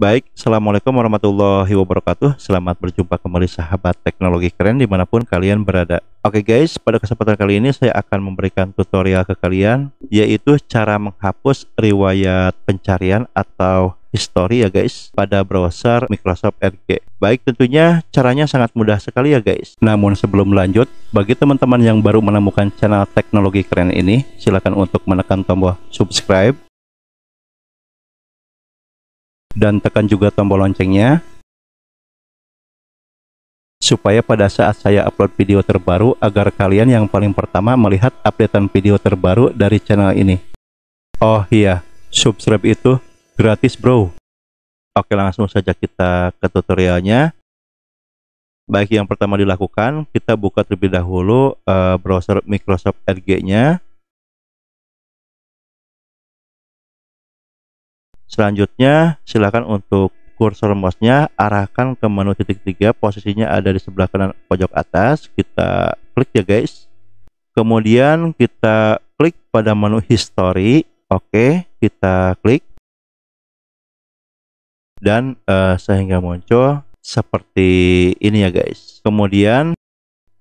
Baik, Assalamualaikum warahmatullahi wabarakatuh Selamat berjumpa kembali sahabat teknologi keren dimanapun kalian berada Oke guys, pada kesempatan kali ini saya akan memberikan tutorial ke kalian Yaitu cara menghapus riwayat pencarian atau history ya guys Pada browser Microsoft Edge Baik, tentunya caranya sangat mudah sekali ya guys Namun sebelum lanjut, bagi teman-teman yang baru menemukan channel teknologi keren ini Silahkan untuk menekan tombol subscribe dan tekan juga tombol loncengnya supaya pada saat saya upload video terbaru agar kalian yang paling pertama melihat updatean video terbaru dari channel ini oh iya subscribe itu gratis bro oke langsung saja kita ke tutorialnya baik yang pertama dilakukan kita buka terlebih dahulu uh, browser Microsoft Edge nya Selanjutnya, silakan untuk kursor mouse-nya arahkan ke menu titik tiga, posisinya ada di sebelah kanan pojok atas. Kita klik ya guys. Kemudian kita klik pada menu history. Oke, kita klik. Dan uh, sehingga muncul seperti ini ya guys. Kemudian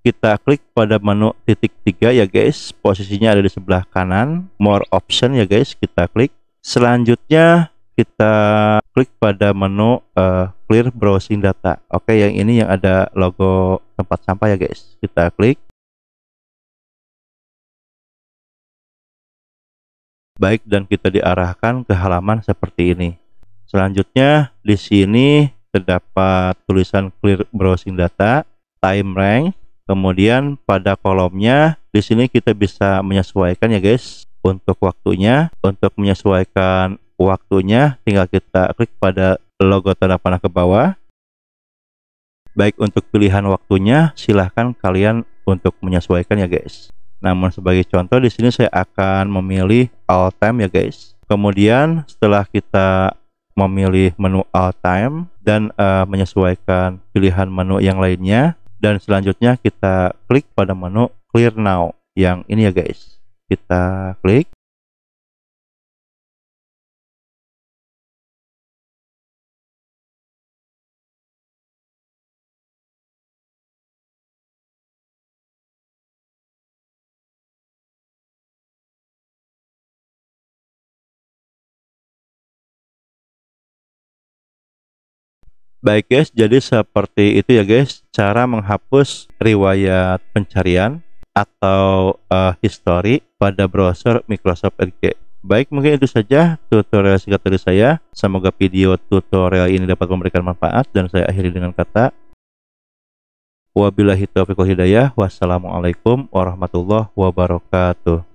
kita klik pada menu titik tiga ya guys posisinya ada di sebelah kanan more option ya guys kita klik selanjutnya kita klik pada menu uh, clear browsing data. Oke, okay, yang ini yang ada logo tempat sampah ya guys. Kita klik. Baik, dan kita diarahkan ke halaman seperti ini. Selanjutnya, di sini terdapat tulisan clear browsing data, time rank, kemudian pada kolomnya di sini kita bisa menyesuaikan ya guys untuk waktunya, untuk menyesuaikan waktunya tinggal kita klik pada logo tanda panah ke bawah baik untuk pilihan waktunya silahkan kalian untuk menyesuaikan ya guys namun sebagai contoh di sini saya akan memilih all time ya guys kemudian setelah kita memilih menu all time dan uh, menyesuaikan pilihan menu yang lainnya dan selanjutnya kita klik pada menu clear now yang ini ya guys kita klik Baik guys, jadi seperti itu ya guys cara menghapus riwayat pencarian atau uh, eh, history pada browser Microsoft Edge. Baik, mungkin itu saja tutorial singkat dari saya. Semoga video tutorial ini dapat memberikan manfaat dan saya akhiri dengan kata Wabillahi taufiq hidayah. Wassalamualaikum warahmatullahi wabarakatuh.